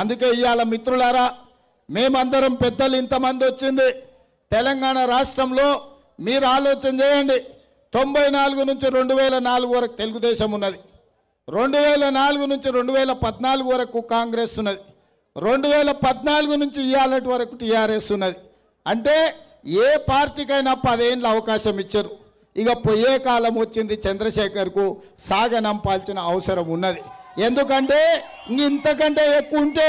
అందుకే ఇవాళ మిత్రులారా మేమందరం పెద్దలు ఇంతమంది వచ్చింది తెలంగాణ రాష్ట్రంలో మీరు ఆలోచన చేయండి తొంభై నాలుగు నుంచి రెండు వేల నాలుగు వరకు తెలుగుదేశం ఉన్నది రెండు వేల నాలుగు నుంచి రెండు వేల పద్నాలుగు వరకు కాంగ్రెస్ ఉన్నది రెండు వేల పద్నాలుగు నుంచి ఇవాళటి వరకు టీఆర్ఎస్ ఉన్నది అంటే ఏ పార్టీకైనా పదేళ్ళు అవకాశం ఇచ్చారు ఇక పోయే కాలం వచ్చింది చంద్రశేఖర్కు సాగనంపాల్సిన అవసరం ఉన్నది ఎందుకంటే ఇంతకంటే ఎక్కువ ఉంటే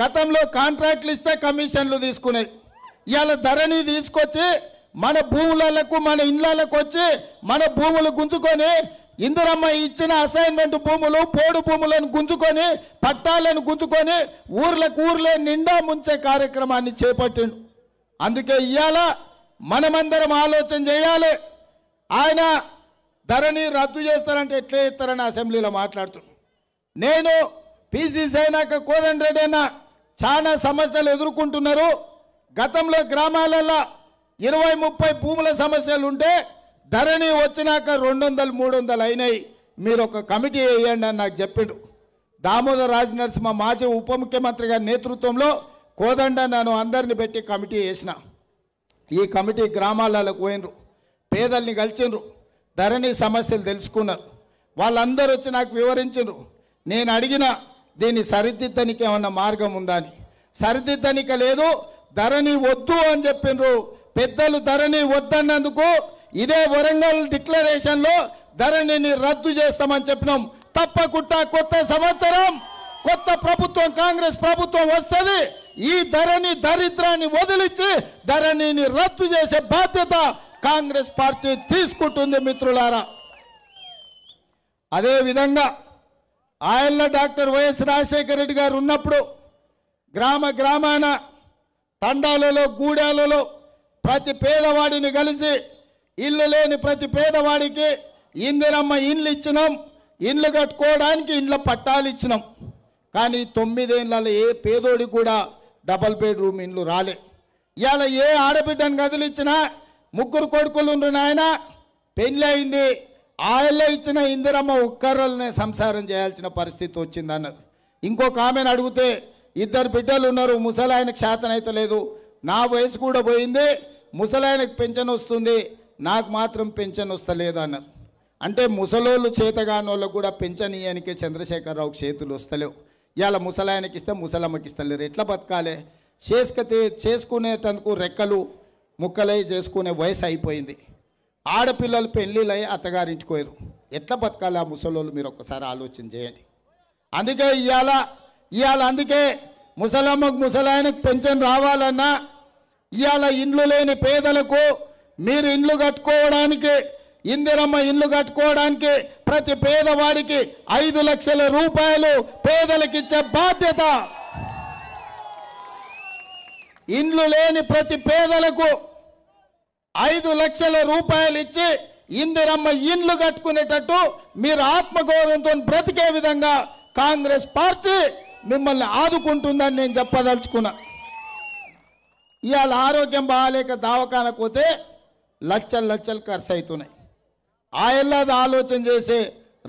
గతంలో కాంట్రాక్ట్లు ఇస్తే కమిషన్లు తీసుకునేవి ఇవాళ ధరని తీసుకొచ్చి మన భూములకు మన ఇళ్ళకు వచ్చి మన భూములు గుంజుకొని ఇందురమ్మ ఇచ్చిన అసైన్మెంట్ భూములు పోడు భూములను గుంజుకొని పట్టాలను గుంజుకొని ఊర్లకు ఊర్లే నిండా ముంచే కార్యక్రమాన్ని చేపట్టిండు అందుకే ఇవాళ మనమందరం ఆలోచన చేయాలి ఆయన ధరని రద్దు చేస్తారంటే ఎట్లా చేస్తారని అసెంబ్లీలో మాట్లాడుతున్నాను నేను పీసీసీ అయినాక కోదండ్ రెడ్డి అయినా చాలా సమస్యలు ఎదుర్కొంటున్నారు గతంలో గ్రామాలలో ఇరవై ముప్పై భూముల సమస్యలు ఉంటే ధరణి వచ్చినాక రెండు వందలు మూడు వందలు అయినాయి మీరు ఒక కమిటీ వేయండి అని నాకు చెప్పిండు దామోదర్ రాజ్ నరసింహ మాజీ ఉప ముఖ్యమంత్రి గారి నేతృత్వంలో కోదండ నన్ను అందరిని పెట్టి కమిటీ వేసిన ఈ కమిటీ గ్రామాలకు పోయినరు పేదల్ని కలిచిండ్రు ధరణి సమస్యలు తెలుసుకున్నారు వాళ్ళందరూ వచ్చి నాకు వివరించరు నేను అడిగిన దీన్ని సరిదిద్దనికి ఏమన్నా మార్గం ఉందా అని సరిదిద్దనిక లేదు ధరణి వద్దు అని చెప్పిండ్రు పెద్దలు ధరణి వద్దన్నందుకు ఇదే వరంగల్ డిక్లరేషన్లో ధరణిని రద్దు చేస్తామని చెప్పినాం తప్పకుండా కొత్త సంవత్సరం కొత్త ప్రభుత్వం కాంగ్రెస్ ప్రభుత్వం వస్తుంది ఈ ధరణి దరిద్రాన్ని వదిలించి ధరణిని రద్దు చేసే బాధ్యత కాంగ్రెస్ పార్టీ తీసుకుంటుంది మిత్రులారా అదేవిధంగా ఆయన డాక్టర్ వైఎస్ రాజశేఖర రెడ్డి గారు ఉన్నప్పుడు గ్రామ గ్రామాన తండాలలో గూడాలలో ప్రతి పేదవాడిని కలిసి ఇల్లు లేని ప్రతి పేదవాడికి ఇందిరమ్మ ఇండ్లు ఇచ్చినాం ఇండ్లు కట్టుకోవడానికి ఇండ్ల పట్టాలు ఇచ్చినాం కానీ తొమ్మిదేళ్ళలో ఏ పేదోడికి కూడా డబల్ బెడ్రూమ్ ఇండ్లు రాలే ఇవాళ ఏ ఆడబిడ్డను కదిలిచ్చినా ముగ్గురు కొడుకులు నాయన పెళ్ళి అయింది ఆయల్లో ఇచ్చిన ఇందిరమ్మ ఒక్కర్రలనే సంసారం చేయాల్సిన పరిస్థితి వచ్చింది అన్నది ఇంకొక ఆమెను అడిగితే ఇద్దరు బిడ్డలు ఉన్నారు ముసలాయన క్షేతనైతే లేదు నా వయసు కూడా పోయింది ముసలాయనకు పెన్షన్ వస్తుంది నాకు మాత్రం పెన్షన్ వస్తలేదు అన్నారు అంటే ముసలోళ్ళు చేతగాని వాళ్ళకు కూడా పెన్షన్ ఇయ్యనికే చంద్రశేఖరరావు చేతులు వస్తలేవు ఇవాళ ముసలాయనకి ఇస్తే ముసలమ్మకి ఇస్తలేరు ఎట్లా బతకాలి చేసుకతే చేసుకునేటందుకు రెక్కలు ముక్కలై చేసుకునే వయసు అయిపోయింది ఆడపిల్లలు పెళ్ళిళ్ళై అత్తగారింటికి పోయారు ఎట్లా బతకాలి ఆ ముసలోళ్ళు మీరు ఒక్కసారి ఆలోచన చేయండి అందుకే ఇవాళ ఇవాళ అందుకే ముసలమ్మకు ముసలాయనకు పెన్షన్ రావాలన్నా ఇవాళ ఇండ్లు లేని పేదలకు మీరు ఇండ్లు కట్టుకోవడానికి ఇందిరమ్మ ఇల్లు కట్టుకోవడానికి ప్రతి పేదవాడికి ఐదు లక్షల రూపాయలు పేదలకిచ్చే బాధ్యత ఇండ్లు లేని ప్రతి పేదలకు ఐదు లక్షల రూపాయలు ఇచ్చి ఇందిరమ్మ ఇండ్లు కట్టుకునేటట్టు మీరు ఆత్మగౌరవంతో బ్రతికే విధంగా కాంగ్రెస్ పార్టీ మిమ్మల్ని ఆదుకుంటుందని నేను చెప్పదలుచుకున్నా ఇవాళ ఆరోగ్యం బాగాలేక దావకానకపోతే పోతే లక్షలు ఖర్చు అవుతున్నాయి ఆ ఎల్లాది ఆలోచన చేసి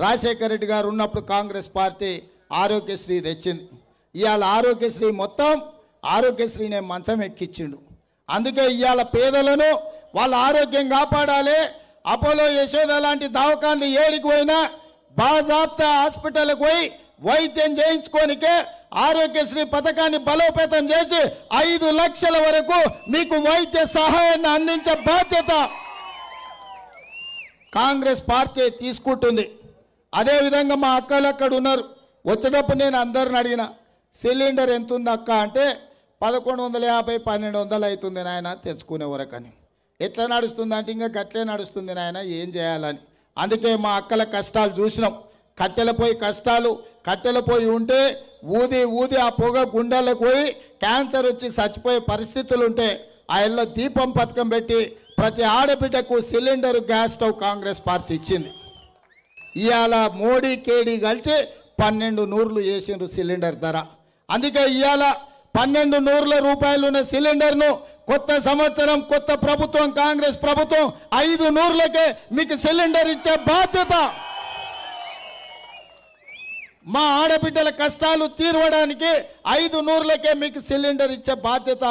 రాజశేఖర రెడ్డి గారు ఉన్నప్పుడు కాంగ్రెస్ పార్టీ ఆరోగ్యశ్రీ తెచ్చింది ఇవాళ ఆరోగ్యశ్రీ మొత్తం ఆరోగ్యశ్రీనే మంచం ఎక్కిచ్చిండు అందుకే ఇవాళ పేదలను వాళ్ళ ఆరోగ్యం కాపాడాలి అపోలో యశోద లాంటి దవాఖాన్లు ఏడికి పోయినా బాజాబ్తా హాస్పిటల్కి పోయి వైద్యం చేయించుకోనికే ఆరోగ్యశ్రీ పథకాన్ని బలోపేతం చేసి ఐదు లక్షల వరకు మీకు వైద్య సహాయాన్ని అందించే బాధ్యత కాంగ్రెస్ పార్టీ తీసుకుంటుంది అదేవిధంగా మా అక్కలు అక్కడ ఉన్నారు వచ్చేటప్పుడు నేను అందరిని అడిగిన సిలిండర్ ఎంత ఉంది అక్క అంటే పదకొండు వందల యాభై పన్నెండు వందలు అవుతుంది నాయన తెచ్చుకునే వరకని ఎట్లా అంటే ఇంకా కట్టే నడుస్తుంది నాయన ఏం చేయాలని అందుకే మా అక్కల కష్టాలు చూసినాం కట్టెల పోయి కష్టాలు పోయి ఉంటే ఊది ఊది ఆ పొగ గుండెలకు పోయి క్యాన్సర్ వచ్చి చచ్చిపోయే పరిస్థితులు ఉంటే ఆ ఇళ్ళ దీపం పథకం పెట్టి ప్రతి ఆడబిడ్డకు cylinder gas stove Congress party ఇచ్చింది ఇవాళ మోడీ కేడీ కలిసి పన్నెండు నూర్లు వేసిండ్రు సిలిండర్ ధర అందుకే ఇవాళ పన్నెండు నూరుల రూపాయలున్న సిలిండర్ను కొత్త సంవత్సరం కొత్త ప్రభుత్వం కాంగ్రెస్ ప్రభుత్వం ఐదు నూరులకే మీకు సిలిండర్ ఇచ్చే బాధ్యత మా ఆడబిడ్డల కష్టాలు తీర్వడానికి ఐదు నూరులకే మీకు సిలిండర్ ఇచ్చే బాధ్యత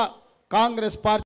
కాంగ్రెస్ పార్టీ